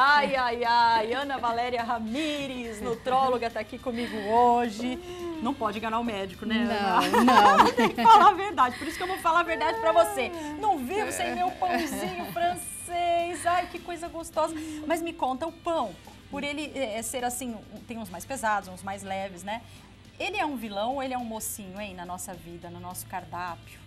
Ai, ai, ai. Ana Valéria Ramires, nutróloga, está aqui comigo hoje. Não pode enganar o médico, né? Não, Ana? não. Tem que falar a verdade. Por isso que eu vou falar a verdade para você. Não vivo sem meu pãozinho francês. Ai, que coisa gostosa. Mas me conta o pão. Por ele é, é, ser assim, tem uns mais pesados, uns mais leves, né? Ele é um vilão ou ele é um mocinho, hein, na nossa vida, no nosso cardápio?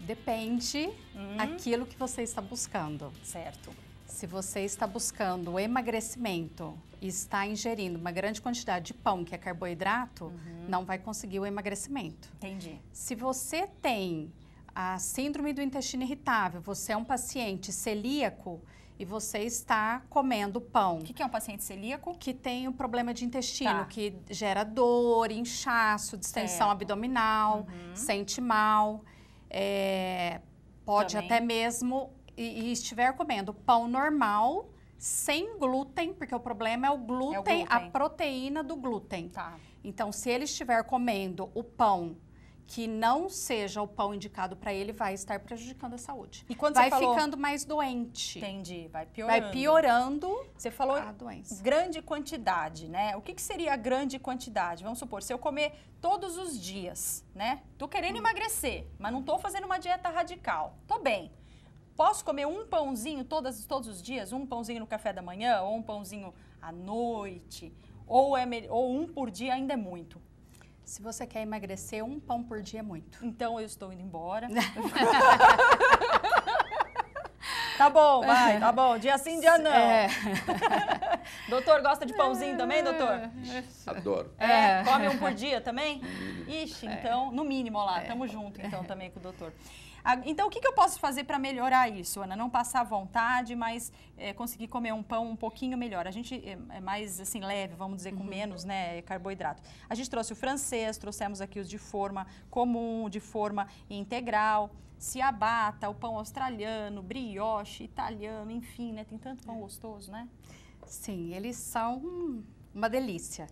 Depende hum. aquilo que você está buscando. Certo. Se você está buscando emagrecimento e está ingerindo uma grande quantidade de pão, que é carboidrato, uhum. não vai conseguir o emagrecimento. Entendi. Se você tem a síndrome do intestino irritável, você é um paciente celíaco e você está comendo pão. O que, que, é um paciente celíaco? Que tem um problema de intestino, tá. que gera dor, inchaço, distensão certo. abdominal, uhum. sente mal. É, pode Também. até mesmo e, e estiver comendo pão normal, sem glúten, porque o problema é o glúten, é o glúten. a proteína do glúten. Tá. Então, se ele estiver comendo o pão que não seja o pão indicado para ele, vai estar prejudicando a saúde. E quando vai falou... ficando mais doente. Entendi, vai piorando. Vai piorando. Você falou a doença. grande quantidade, né? O que, que seria a grande quantidade? Vamos supor, se eu comer todos os dias, né? Tô querendo hum. emagrecer, mas não tô fazendo uma dieta radical. Tô bem posso comer um pãozinho todas, todos os dias? Um pãozinho no café da manhã, ou um pãozinho à noite, ou, é, ou um por dia ainda é muito? Se você quer emagrecer, um pão por dia é muito. Então eu estou indo embora. tá bom, vai, tá bom. Dia sim, dia não. É. doutor, gosta de pãozinho é. também, doutor? Adoro. É, é. come um por dia também? Ixi, então, no mínimo, ó lá, é. tamo junto então também com o doutor. Então, o que, que eu posso fazer para melhorar isso, Ana? Não passar vontade, mas é, conseguir comer um pão um pouquinho melhor. A gente é, é mais assim leve, vamos dizer, com uhum. menos né, carboidrato. A gente trouxe o francês, trouxemos aqui os de forma comum, de forma integral ciabata, o pão australiano, brioche, italiano, enfim, né? Tem tanto pão é. gostoso, né? Sim, eles são uma delícia.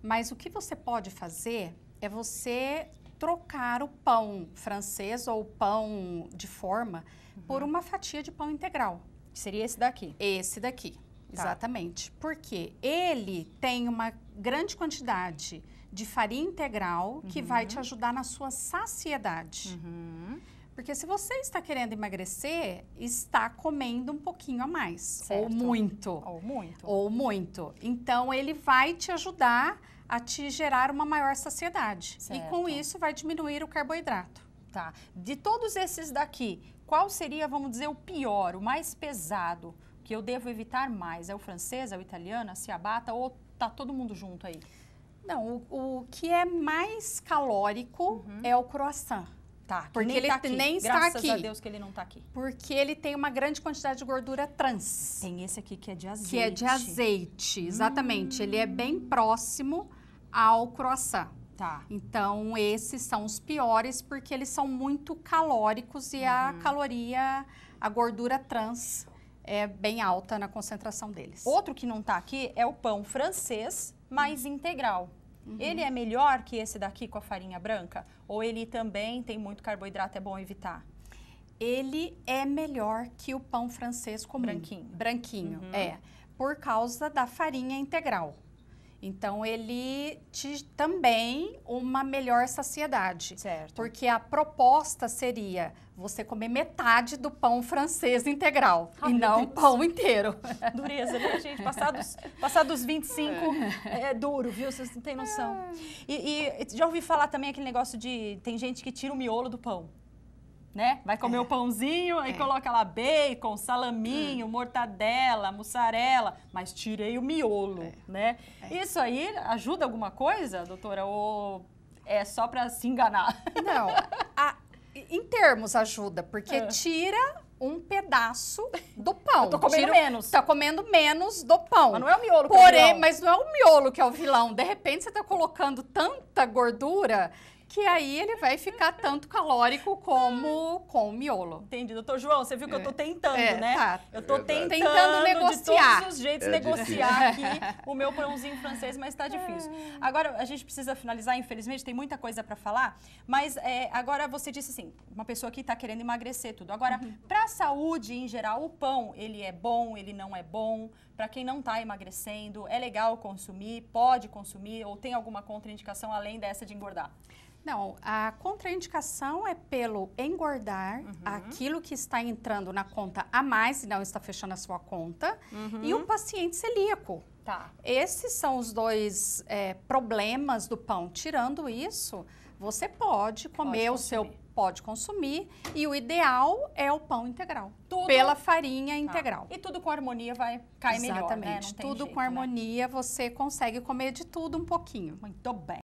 Mas o que você pode fazer é você trocar o pão francês ou pão de forma uhum. por uma fatia de pão integral. seria esse daqui? Esse daqui, tá. exatamente. Porque ele tem uma grande quantidade de farinha integral uhum. que vai te ajudar na sua saciedade. Uhum. Porque se você está querendo emagrecer, está comendo um pouquinho a mais. Certo. Ou muito. Ou muito. Ou muito. Então, ele vai te ajudar a te gerar uma maior saciedade. Certo. E com isso vai diminuir o carboidrato. Tá. De todos esses daqui, qual seria, vamos dizer, o pior, o mais pesado, que eu devo evitar mais? É o francês, é o italiano, a ciabatta ou tá todo mundo junto aí? Não, o, o que é mais calórico uhum. é o croissant está Porque nem ele tá aqui. nem está Graças aqui. Graças a Deus que ele não está aqui. Porque ele tem uma grande quantidade de gordura trans. Tem esse aqui que é de azeite. Que é de azeite, exatamente. Hum. Ele é bem próximo ao croissant. Tá. Então, esses são os piores porque eles são muito calóricos e uhum. a caloria, a gordura trans é bem alta na concentração deles. Outro que não está aqui é o pão francês mais hum. integral. Uhum. Ele é melhor que esse daqui com a farinha branca? Ou ele também tem muito carboidrato, é bom evitar? Ele é melhor que o pão francês comum. Branquinho. Branquinho, uhum. é. Por causa da farinha integral. Então, ele te, também uma melhor saciedade. Certo. Porque a proposta seria você comer metade do pão francês integral ah, e não Deus. pão inteiro. Dureza, né, gente? Passados, passados 25 é. é. é duro, viu? Vocês não têm noção. Ah. E, e já ouvi falar também aquele negócio de tem gente que tira o miolo do pão né? Vai comer é. o pãozinho, aí é. coloca lá bacon, salaminho, hum. mortadela, mussarela, mas tirei o miolo, é. né? É. Isso aí ajuda alguma coisa, doutora? Ou é só para se enganar? Não. A, em termos ajuda, porque ah. tira um pedaço do pão. Eu tô comendo Tiro, menos. Tá comendo menos do pão. Mas não é o miolo que Porém, é o vilão. mas não é o miolo que é o vilão. De repente você tá colocando tanta gordura que aí ele vai ficar tanto calórico como com o miolo. Entendi. Doutor João, você viu que eu tô é. tentando, é, né? Tá. Eu tô tentando, tentando negociar. de todos os jeitos é negociar aqui o meu pãozinho francês, mas tá difícil. Ah. Agora, a gente precisa finalizar, infelizmente, tem muita coisa para falar, mas é, agora você disse assim, uma pessoa que tá querendo emagrecer tudo. Agora, uhum. pra saúde em geral, o pão, ele é bom, ele não é bom? Para quem não tá emagrecendo, é legal consumir, pode consumir ou tem alguma contraindicação além dessa de engordar? Não, a contraindicação é pelo engordar, uhum. aquilo que está entrando na conta a mais e não está fechando a sua conta, uhum. e o paciente celíaco. Tá. Esses são os dois é, problemas do pão. Tirando isso, você pode comer pode o seu pode consumir e o ideal é o pão integral, tudo... pela farinha tá. integral. Tá. E tudo com harmonia vai cair né? Exatamente. melhor, Exatamente. Né? Tudo jeito, com né? harmonia né? você consegue comer de tudo um pouquinho. Muito bem.